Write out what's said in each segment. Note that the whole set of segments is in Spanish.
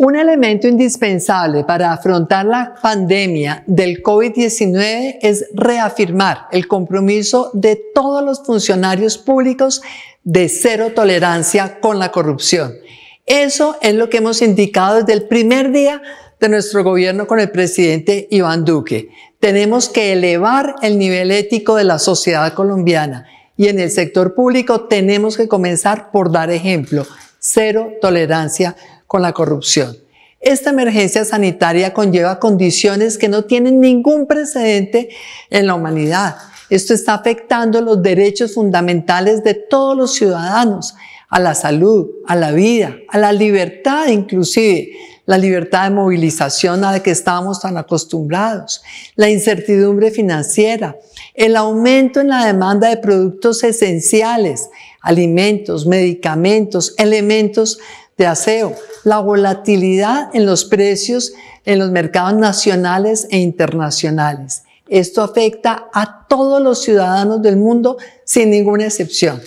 Un elemento indispensable para afrontar la pandemia del COVID-19 es reafirmar el compromiso de todos los funcionarios públicos de cero tolerancia con la corrupción. Eso es lo que hemos indicado desde el primer día de nuestro gobierno con el presidente Iván Duque. Tenemos que elevar el nivel ético de la sociedad colombiana y en el sector público tenemos que comenzar por dar ejemplo. Cero tolerancia con la corrupción. Esta emergencia sanitaria conlleva condiciones que no tienen ningún precedente en la humanidad. Esto está afectando los derechos fundamentales de todos los ciudadanos, a la salud, a la vida, a la libertad inclusive, la libertad de movilización a la que estábamos tan acostumbrados, la incertidumbre financiera, el aumento en la demanda de productos esenciales, alimentos, medicamentos, elementos de aseo, la volatilidad en los precios en los mercados nacionales e internacionales. Esto afecta a todos los ciudadanos del mundo sin ninguna excepción.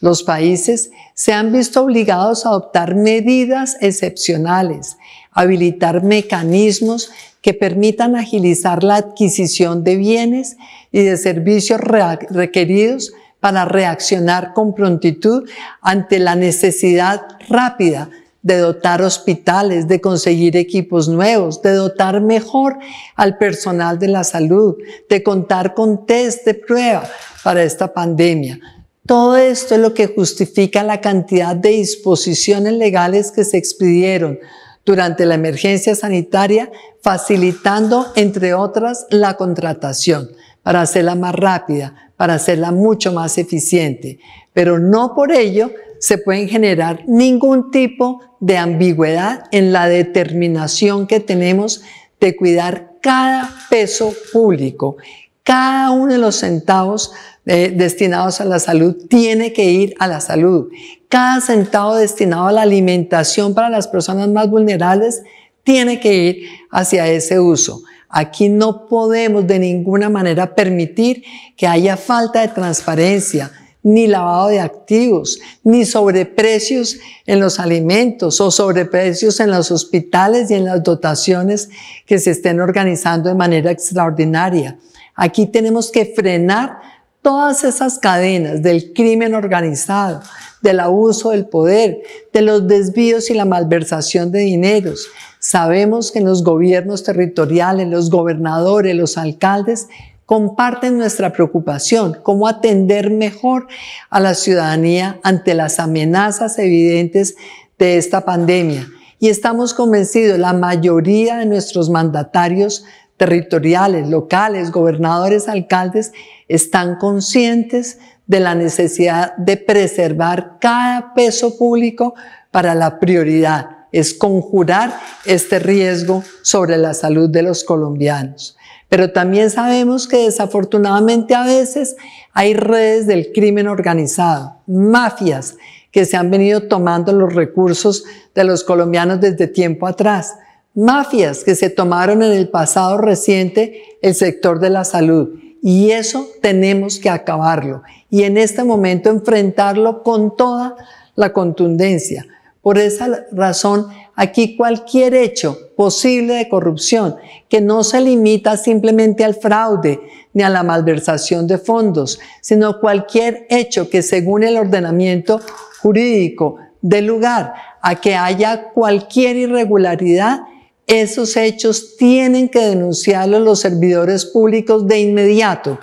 Los países se han visto obligados a adoptar medidas excepcionales, habilitar mecanismos que permitan agilizar la adquisición de bienes y de servicios requeridos para reaccionar con prontitud ante la necesidad rápida de dotar hospitales, de conseguir equipos nuevos, de dotar mejor al personal de la salud, de contar con test de prueba para esta pandemia. Todo esto es lo que justifica la cantidad de disposiciones legales que se expidieron durante la emergencia sanitaria, facilitando, entre otras, la contratación para hacerla más rápida, para hacerla mucho más eficiente. Pero no por ello se pueden generar ningún tipo de ambigüedad en la determinación que tenemos de cuidar cada peso público. Cada uno de los centavos eh, destinados a la salud tiene que ir a la salud. Cada centavo destinado a la alimentación para las personas más vulnerables tiene que ir hacia ese uso. Aquí no podemos de ninguna manera permitir que haya falta de transparencia, ni lavado de activos, ni sobreprecios en los alimentos o sobreprecios en los hospitales y en las dotaciones que se estén organizando de manera extraordinaria. Aquí tenemos que frenar todas esas cadenas del crimen organizado, del abuso del poder, de los desvíos y la malversación de dineros. Sabemos que en los gobiernos territoriales, los gobernadores, los alcaldes, comparten nuestra preocupación, cómo atender mejor a la ciudadanía ante las amenazas evidentes de esta pandemia. Y estamos convencidos, la mayoría de nuestros mandatarios territoriales, locales, gobernadores, alcaldes, están conscientes de la necesidad de preservar cada peso público para la prioridad es conjurar este riesgo sobre la salud de los colombianos. Pero también sabemos que desafortunadamente a veces hay redes del crimen organizado, mafias que se han venido tomando los recursos de los colombianos desde tiempo atrás, mafias que se tomaron en el pasado reciente el sector de la salud. Y eso tenemos que acabarlo y en este momento enfrentarlo con toda la contundencia por esa razón, aquí cualquier hecho posible de corrupción que no se limita simplemente al fraude ni a la malversación de fondos, sino cualquier hecho que según el ordenamiento jurídico dé lugar a que haya cualquier irregularidad, esos hechos tienen que denunciarlos los servidores públicos de inmediato.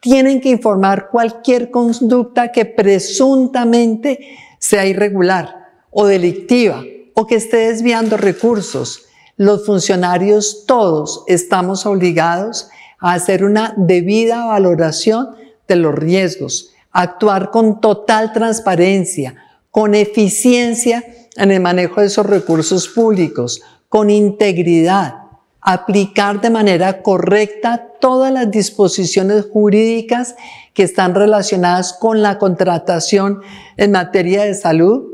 Tienen que informar cualquier conducta que presuntamente sea irregular o delictiva o que esté desviando recursos. Los funcionarios todos estamos obligados a hacer una debida valoración de los riesgos, actuar con total transparencia, con eficiencia en el manejo de esos recursos públicos, con integridad, aplicar de manera correcta todas las disposiciones jurídicas que están relacionadas con la contratación en materia de salud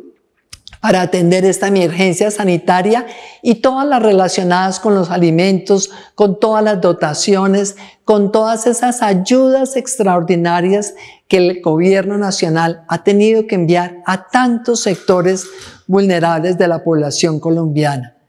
para atender esta emergencia sanitaria y todas las relacionadas con los alimentos, con todas las dotaciones, con todas esas ayudas extraordinarias que el gobierno nacional ha tenido que enviar a tantos sectores vulnerables de la población colombiana.